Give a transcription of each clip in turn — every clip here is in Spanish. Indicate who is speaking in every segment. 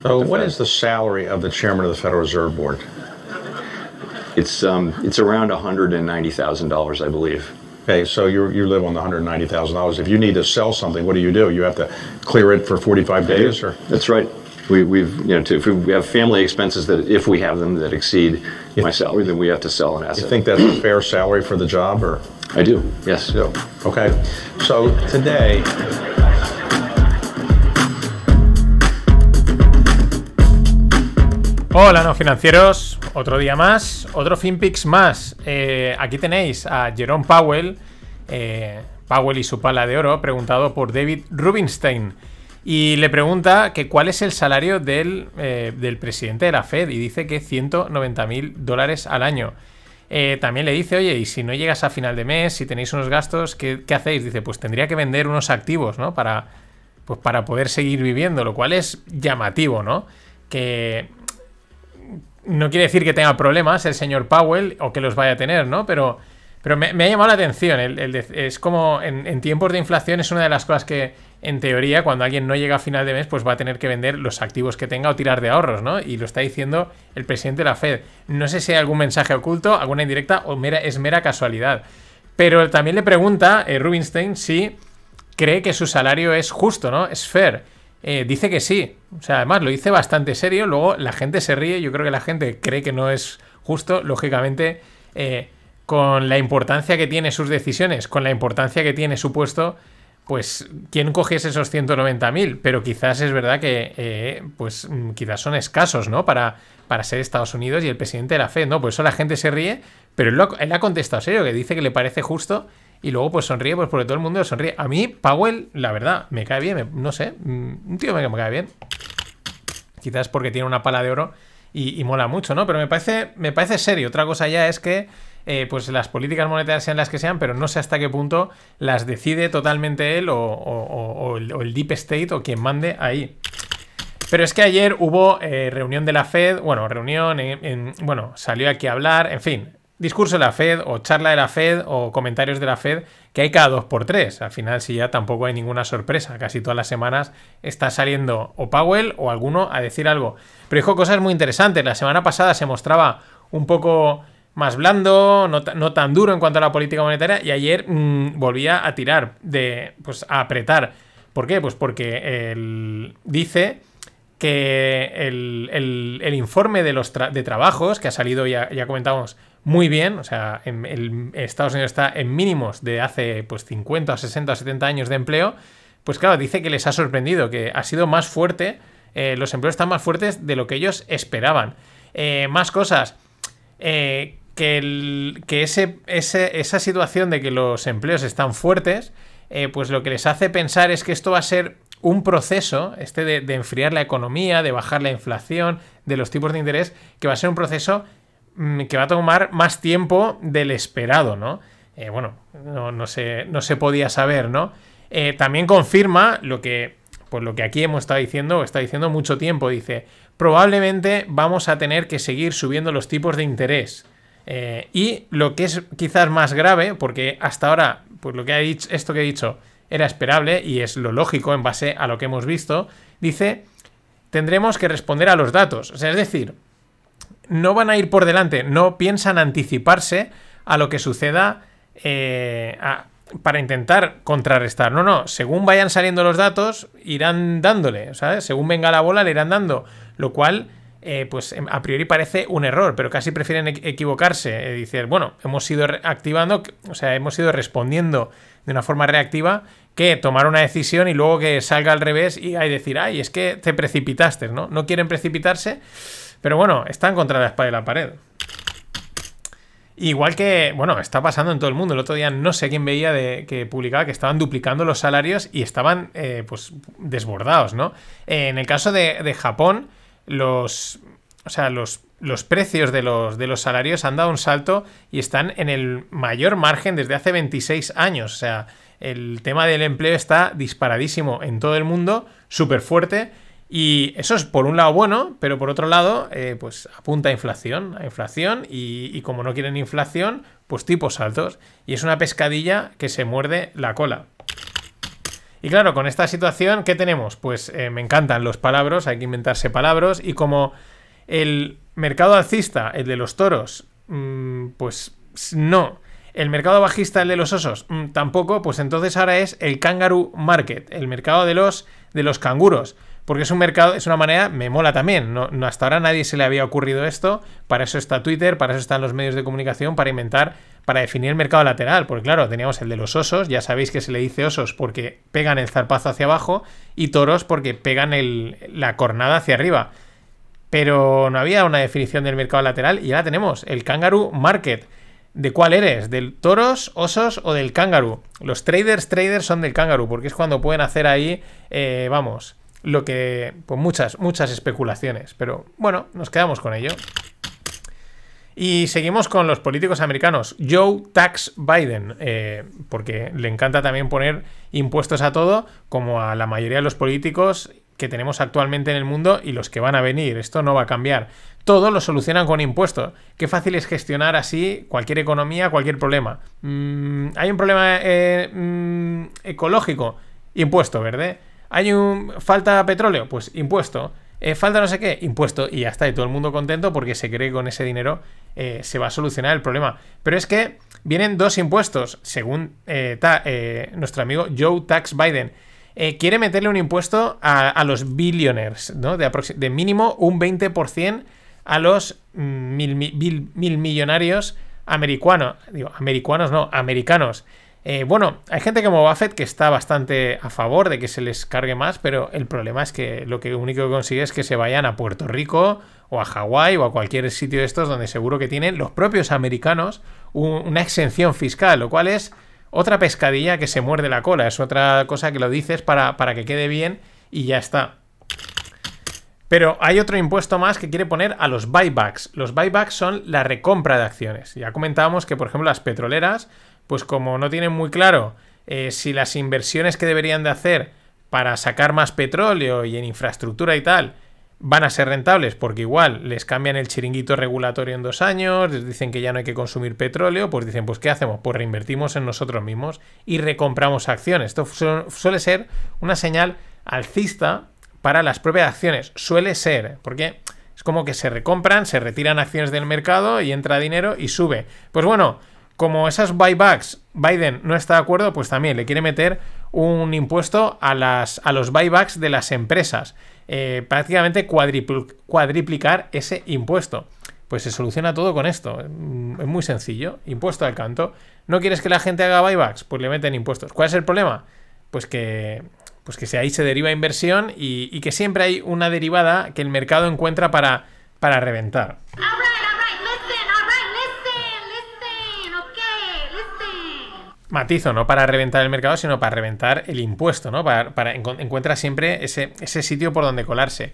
Speaker 1: So, what is the salary of the chairman of the Federal Reserve Board? It's um, it's around one hundred and ninety thousand dollars, I believe. Okay, so you you live on the hundred ninety thousand dollars. If you need to sell something, what do you do? You have to clear it for forty five days, or that's right. We, we've you know to, if we have family expenses that if we have them that exceed my salary, then we have to sell an asset. You think that's a fair salary for the job, or I do? Yes. So, okay, so today. Hola, no financieros. Otro día más, otro FinPix más. Eh, aquí tenéis a Jerome Powell, eh, Powell y su pala de oro, preguntado por David Rubinstein. Y le pregunta que cuál es el salario del, eh, presidente de la Fed y dice que 190 mil dólares al año. también le dice, oye, y si no llegas a final de mes, si tenéis unos gastos, ¿qué, ¿qué, hacéis? Dice, pues tendría que vender unos activos, ¿no? Para, pues para poder seguir viviendo, lo cual es llamativo, ¿no? Que no quiere decir que tenga problemas el señor Powell o que los vaya a tener, ¿no? Pero, pero me, ha llamado la atención. es como en, tiempos de inflación es una de las cosas que, en teoría, cuando alguien no llega a final de mes, pues va a tener que vender los activos que tenga o tirar de ahorros, ¿no? Y lo está diciendo el presidente de la Fed. No sé si hay algún mensaje oculto, alguna indirecta o es mera casualidad. Pero también le pregunta eh, Rubinstein si cree que su salario es justo, ¿no? Es fair. Eh, dice que sí. O sea, además lo dice bastante serio, luego la gente se ríe, yo creo que la gente cree que no es justo, lógicamente, eh, con la importancia que tiene sus decisiones, con la importancia que tiene su puesto, pues, ¿quién cogiese esos 190.000? Pero quizás es verdad que, eh, pues, mm, quizás son escasos, ¿no? Para, para ser Estados Unidos y el presidente de la Fed, ¿no? Por eso la gente se ríe, pero él, él ha contestado serio, que dice que le parece justo y luego, pues sonríe, pues porque todo el mundo sonríe. A mí, Powell, la verdad, me cae bien. no sé, mm, un tío me, cae bien. Quizás porque tiene una pala de oro y, mola mucho, ¿no? Pero me parece, me parece serio. Otra cosa ya es que eh, pues las políticas monetarias sean las que sean, pero no sé hasta qué punto las decide totalmente él o, el, Deep State o quien mande ahí. Pero es que ayer hubo eh, reunión de la Fed, bueno, reunión, bueno, salió aquí a hablar, en fin, discurso de la Fed o charla de la Fed o comentarios de la Fed que hay cada dos por tres. Al final, si ya tampoco hay ninguna sorpresa, casi todas las semanas está saliendo o Powell o alguno a decir algo. Pero dijo cosas muy interesantes. La semana pasada se mostraba un poco más blando, no, tan duro en cuanto a la política monetaria y ayer mm, volvía a tirar, de, pues a apretar. ¿Por qué? Pues porque él dice que el, informe de los de trabajos que ha salido, ya, comentábamos, muy bien, o sea, en, el, Estados Unidos está en mínimos de hace pues 50, 60, 70 años de empleo, pues claro, dice que les ha sorprendido, que ha sido más fuerte, eh, los empleos están más fuertes de lo que ellos esperaban. Eh, más cosas, eh, que, que ese, esa situación de que los empleos están fuertes, pues lo que les hace pensar es que esto va a ser un proceso, este de enfriar la economía, de bajar la inflación, de los tipos de interés, que va a ser un proceso Mm, que va a tomar más tiempo del esperado, ¿no? Eh, bueno, no, no, se, podía saber, ¿no? Eh, también confirma lo que, por pues lo que aquí hemos estado diciendo, está diciendo mucho tiempo, dice, probablemente vamos a tener que seguir subiendo los tipos de interés. Eh, y lo que es quizás más grave, porque hasta ahora, pues lo que ha dicho, esto que he dicho era esperable y es lo lógico en base a lo que hemos visto, dice, tendremos que responder a los datos. O sea, es decir, no van a ir por delante, no piensan anticiparse a lo que suceda eh, para intentar contrarrestar. No, no, según vayan saliendo los datos, irán dándole, sea, Según venga la bola, le irán dando, lo cual... Eh, pues em, a priori parece un error, pero casi prefieren equivocarse. y eh, decir, bueno, hemos ido activando, o sea, hemos ido respondiendo de una forma reactiva que tomar una decisión y luego que salga al revés y hay decir, ay, es que te precipitaste, ¿no? No quieren precipitarse pero bueno, están contra la espada y la pared. Igual que, bueno, está pasando en todo el mundo. El otro día no sé quién veía de, que publicaba que estaban duplicando los salarios y estaban, eh, pues, desbordados, ¿no? en el caso de, Japón, los, o sea, los, los precios de los, de los salarios han dado un salto y están en el mayor margen desde hace 26 años. O sea, el tema del empleo está disparadísimo en todo el mundo, súper fuerte. Y eso es por un lado bueno, pero por otro lado, eh, pues apunta a inflación, a inflación, y, como no quieren inflación, pues tipos altos. Y es una pescadilla que se muerde la cola. Y claro, con esta situación, ¿qué tenemos? Pues eh, me encantan los palabras, hay que inventarse palabras, y como el mercado alcista, el de los toros, mm, pues no. El mercado bajista, el de los osos, mm, tampoco, pues entonces ahora es el kangaroo market, el mercado de los, de los canguros porque es un mercado, es una manera, me mola también. No, hasta ahora nadie se le había ocurrido esto. Para eso está Twitter, para eso están los medios de comunicación, para inventar, para definir el mercado lateral. Porque claro, teníamos el de los osos, ya sabéis que se le dice osos porque pegan el zarpazo hacia abajo y toros porque pegan la cornada hacia arriba. Pero no había una definición del mercado lateral y ahora tenemos, el Kangaroo Market. ¿De cuál eres? ¿Del toros, osos o del Kangaroo? Los traders, traders son del Kangaroo porque es cuando pueden hacer ahí, eh, vamos, lo que. Pues muchas, muchas especulaciones. Pero bueno, nos quedamos con ello. Y seguimos con los políticos americanos. Joe Tax Biden, eh, porque le encanta también poner impuestos a todo, como a la mayoría de los políticos que tenemos actualmente en el mundo y los que van a venir. Esto no va a cambiar. Todo lo solucionan con impuestos. Qué fácil es gestionar así cualquier economía, cualquier problema. Mm, hay un problema eh, mm, ecológico. Impuesto, verde hay un. falta petróleo, pues impuesto. Eh, falta no sé qué, impuesto. Y ya está, y todo el mundo contento porque se cree que con ese dinero eh, se va a solucionar el problema. Pero es que vienen dos impuestos, según eh, nuestro amigo Joe Tax Biden. quiere meterle un impuesto a, los billionaires, ¿no? De, de mínimo un 20% a los mm, mil, mil millonarios americanos. Digo, americanos no, americanos. Eh, bueno, hay gente como Buffett que está bastante a favor de que se les cargue más, pero el problema es que lo que único que consigue es que se vayan a Puerto Rico o a Hawái o a cualquier sitio de estos donde seguro que tienen los propios americanos una exención fiscal, lo cual es otra pescadilla que se muerde la cola, es otra cosa que lo dices para, para que quede bien y ya está. Pero hay otro impuesto más que quiere poner a los buybacks. Los buybacks son la recompra de acciones. Ya comentábamos que, por ejemplo, las petroleras pues como no tienen muy claro eh, si las inversiones que deberían de hacer para sacar más petróleo y en infraestructura y tal van a ser rentables porque igual les cambian el chiringuito regulatorio en dos años, les dicen que ya no hay que consumir petróleo, pues dicen, pues ¿qué hacemos? Pues reinvertimos en nosotros mismos y recompramos acciones. Esto suele ser una señal alcista para las propias acciones, suele ser, porque es como que se recompran, se retiran acciones del mercado y entra dinero y sube. Pues bueno, como esas buybacks, Biden no está de acuerdo, pues también le quiere meter un impuesto a, las, a los buybacks de las empresas. Eh, prácticamente cuadriplicar ese impuesto. Pues se soluciona todo con esto. Mm, es muy sencillo. Impuesto al canto. ¿No quieres que la gente haga buybacks? Pues le meten impuestos. ¿Cuál es el problema? Pues que, pues que si ahí se deriva inversión y, que siempre hay una derivada que el mercado encuentra para, para reventar. matizo, no para reventar el mercado, sino para reventar el impuesto, ¿no? Para, encuentra siempre ese, ese, sitio por donde colarse.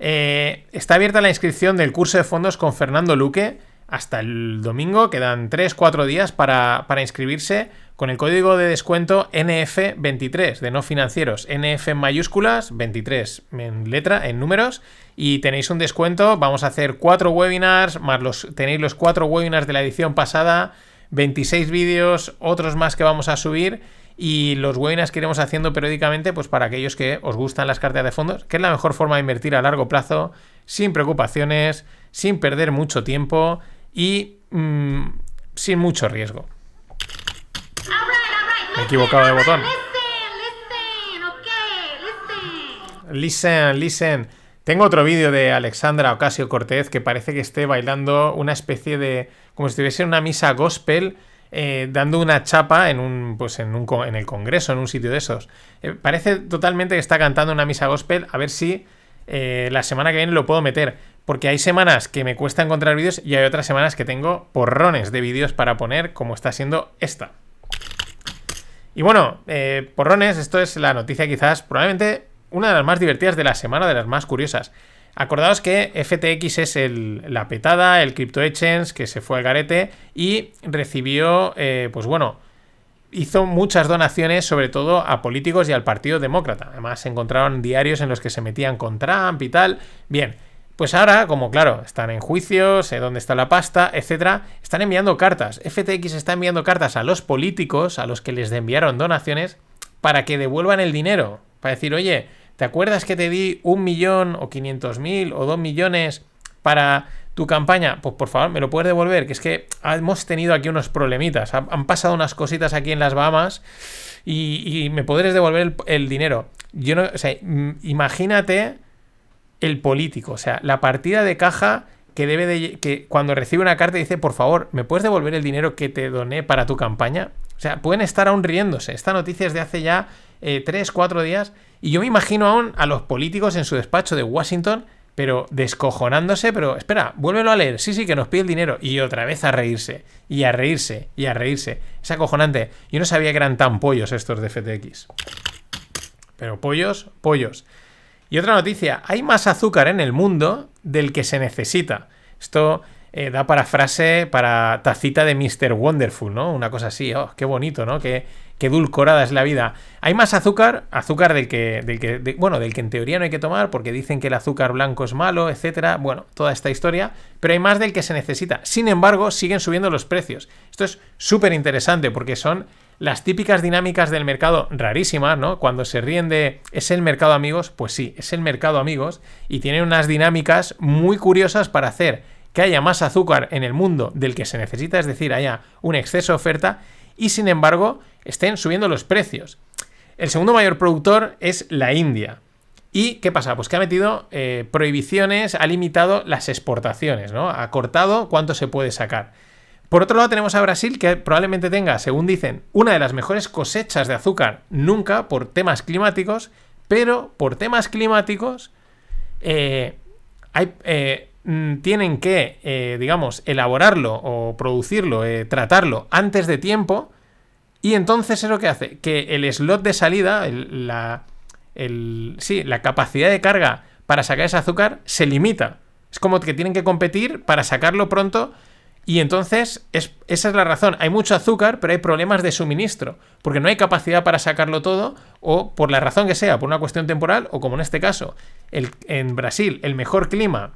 Speaker 1: Eh, está abierta la inscripción del curso de fondos con Fernando Luque hasta el domingo. Quedan 3-4 días para, inscribirse con el código de descuento NF23 de no financieros. NF en mayúsculas, 23 en letra, en números. Y tenéis un descuento. Vamos a hacer 4 webinars, más los, tenéis los 4 webinars de la edición pasada 26 vídeos, otros más que vamos a subir y los webinars que iremos haciendo periódicamente pues para aquellos que os gustan las carteras de fondos, que es la mejor forma de invertir a largo plazo, sin preocupaciones, sin perder mucho tiempo y mm, sin mucho riesgo. he equivocado de botón. Listen, listen. Tengo otro vídeo de Alexandra Ocasio Cortez que parece que esté bailando una especie de como si estuviese en una misa gospel eh, dando una chapa en un, pues, en, el Congreso, en un sitio de esos. Eh, parece totalmente que está cantando una misa gospel, a ver si eh, la semana que viene lo puedo meter. Porque hay semanas que me cuesta encontrar vídeos y hay otras semanas que tengo porrones de vídeos para poner, como está siendo esta. Y bueno, porrones, esto es la noticia quizás, probablemente una de las más divertidas de la semana, de las más curiosas. Acordaos que FTX es la petada, el crypto exchange que se fue al garete y recibió, eh, pues bueno, hizo muchas donaciones, sobre todo a políticos y al Partido Demócrata. Además, se encontraron diarios en los que se metían con Trump y tal. Bien, pues ahora, como claro, están en juicio, sé dónde está la pasta, etcétera, están enviando cartas. FTX está enviando cartas a los políticos, a los que les enviaron donaciones, para que devuelvan el dinero. Para decir, oye, ¿Te acuerdas que te di un millón o 500 mil o dos millones para tu campaña? Pues por favor, me lo puedes devolver, que es que hemos tenido aquí unos problemitas. Han pasado unas cositas aquí en las Bahamas y, me podrás devolver el, dinero. Yo no, o sea, imagínate el político, o sea, la partida de caja que debe de que cuando recibe una carta dice, "Por favor, ¿me puedes devolver el dinero que te doné para tu campaña?" O sea, pueden estar aún riéndose. Esta noticia es de hace ya eh, tres, 3, 4 días y yo me imagino aún a los políticos en su despacho de Washington, pero descojonándose, pero espera, vuélvelo a leer, sí, sí, que nos pide el dinero, y otra vez a reírse, y a reírse, y a reírse. Es acojonante. Yo no sabía que eran tan pollos estos de FTX. Pero pollos, pollos. Y otra noticia, hay más azúcar en el mundo del que se necesita. Esto eh, da para frase, para tacita de Mr. Wonderful, ¿no? Una cosa así, oh, qué bonito, ¿no? Qué, qué dulcorada es la vida. Hay más azúcar, azúcar del que, del que bueno, del que en teoría no hay que tomar porque dicen que el azúcar blanco es malo, etcétera. Bueno, toda esta historia, pero hay más del que se necesita. Sin embargo, siguen subiendo los precios. Esto es súper interesante porque son las típicas dinámicas del mercado rarísimas, ¿no? Cuando se ríen de es el mercado amigos, pues sí, es el mercado amigos y tienen unas dinámicas muy curiosas para hacer que haya más azúcar en el mundo del que se necesita, es decir, haya un exceso de oferta y sin embargo estén subiendo los precios. El segundo mayor productor es la India. ¿Y qué pasa? Pues que ha metido eh, prohibiciones, ha limitado las exportaciones, ¿no? Ha cortado cuánto se puede sacar. Por otro lado tenemos a Brasil que probablemente tenga, según dicen, una de las mejores cosechas de azúcar nunca por temas climáticos, pero por temas climáticos eh, hay, eh, Mm, tienen que, eh, digamos, elaborarlo o producirlo, eh, tratarlo antes de tiempo. Y entonces eso que hace que el slot de salida, la, sí, la capacidad de carga para sacar ese azúcar se limita. Es como que tienen que competir para sacarlo pronto. Y entonces esa es la razón. Hay mucho azúcar, pero hay problemas de suministro. Porque no hay capacidad para sacarlo todo, o por la razón que sea, por una cuestión temporal, o como en este caso, en Brasil, el mejor clima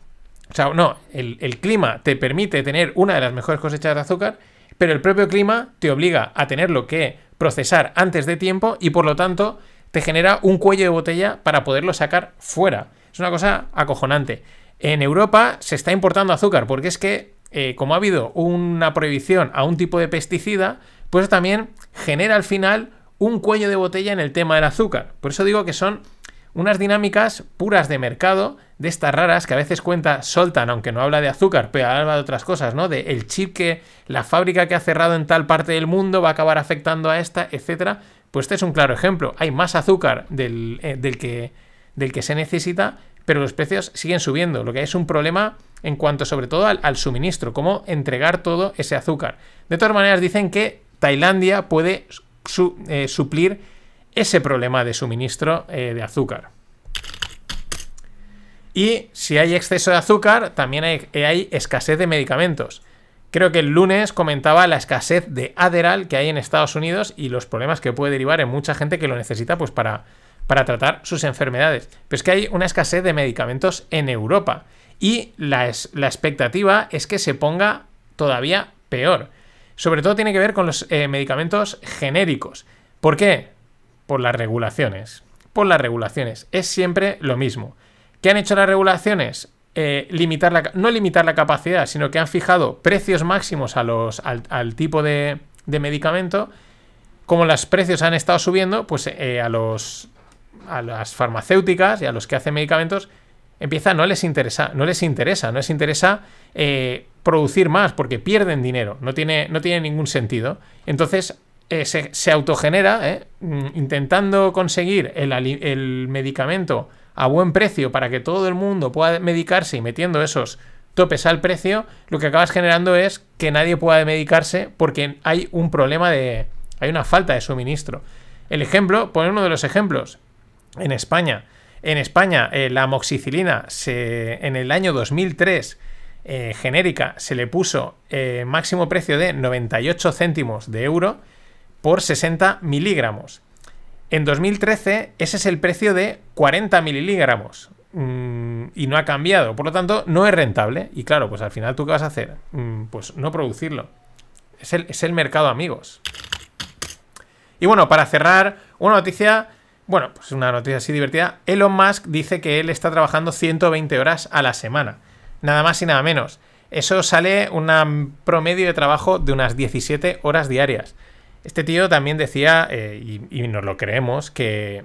Speaker 1: o sea, no, el, clima te permite tener una de las mejores cosechas de azúcar, pero el propio clima te obliga a tenerlo que procesar antes de tiempo y por lo tanto te genera un cuello de botella para poderlo sacar fuera. Es una cosa acojonante. En Europa se está importando azúcar porque es que eh, como ha habido una prohibición a un tipo de pesticida, pues también genera al final un cuello de botella en el tema del azúcar. Por eso digo que son unas dinámicas puras de mercado, de estas raras que a veces cuenta Soltan, aunque no habla de azúcar, pero habla de otras cosas, ¿no? De el chip que la fábrica que ha cerrado en tal parte del mundo va a acabar afectando a esta, etcétera. Pues este es un claro ejemplo. Hay más azúcar del, eh, que, del que se necesita, pero los precios siguen subiendo. Lo que es un problema en cuanto sobre todo al, suministro, cómo entregar todo ese azúcar. De todas maneras, dicen que Tailandia puede eh, suplir ese problema de suministro eh, de azúcar. Y si hay exceso de azúcar, también eh, hay, escasez de medicamentos. Creo que el lunes comentaba la escasez de Adderall que hay en Estados Unidos y los problemas que puede derivar en mucha gente que lo necesita pues para, para tratar sus enfermedades. Pero es que hay una escasez de medicamentos en Europa y la, expectativa es que se ponga todavía peor. Sobre todo tiene que ver con los eh, medicamentos genéricos. ¿Por qué? por las regulaciones. Por las regulaciones. Es siempre lo mismo. ¿Qué han hecho las regulaciones? Eh, no limitar la capacidad, sino que han fijado precios máximos a los, al, tipo de, medicamento. Como los precios han estado subiendo, pues eh, a, los, a las farmacéuticas y a los que hacen medicamentos empieza, no les interesa, no les interesa, no les interesa eh, producir más porque pierden dinero, no tiene, no tiene ningún sentido. Entonces eh, se, autogenera eh, mm, intentando conseguir el, medicamento a buen precio para que todo el mundo pueda medicarse y metiendo esos topes al precio, lo que acabas generando es que nadie pueda medicarse porque hay un problema de... hay una falta de suministro. El ejemplo, poner uno de los ejemplos, en España. En España eh, la amoxicilina en el año 2003 genérica se le puso máximo precio de 98 céntimos de euro por 60 miligramos. En 2013 ese es el precio de 40 miligramos mm, y no ha cambiado, por lo tanto no es rentable y claro, pues al final tú qué vas a hacer? Mm, pues no producirlo. Es el, es el mercado amigos. Y bueno, para cerrar, una noticia bueno, pues una noticia así divertida. Elon Musk dice que él está trabajando 120 horas a la semana. Nada más y nada menos. Eso sale un promedio de trabajo de unas 17 horas diarias. Este tío también decía, eh, y, nos lo creemos, que,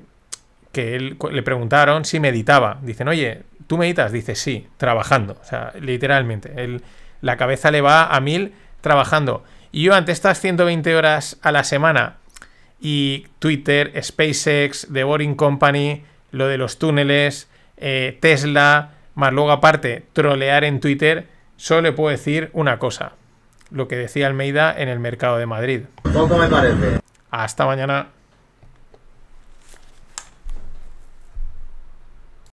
Speaker 1: que él, le preguntaron si meditaba. Dicen, oye, ¿tú meditas? Dice, sí, trabajando. O sea, literalmente. la cabeza le va a mil trabajando. Y yo ante estas 120 horas a la semana y Twitter, SpaceX, The Boring Company, lo de los túneles, eh, Tesla, más luego aparte trolear en Twitter, solo le puedo decir una cosa lo que decía Almeida en el mercado de Madrid. Poco me parece. Hasta mañana.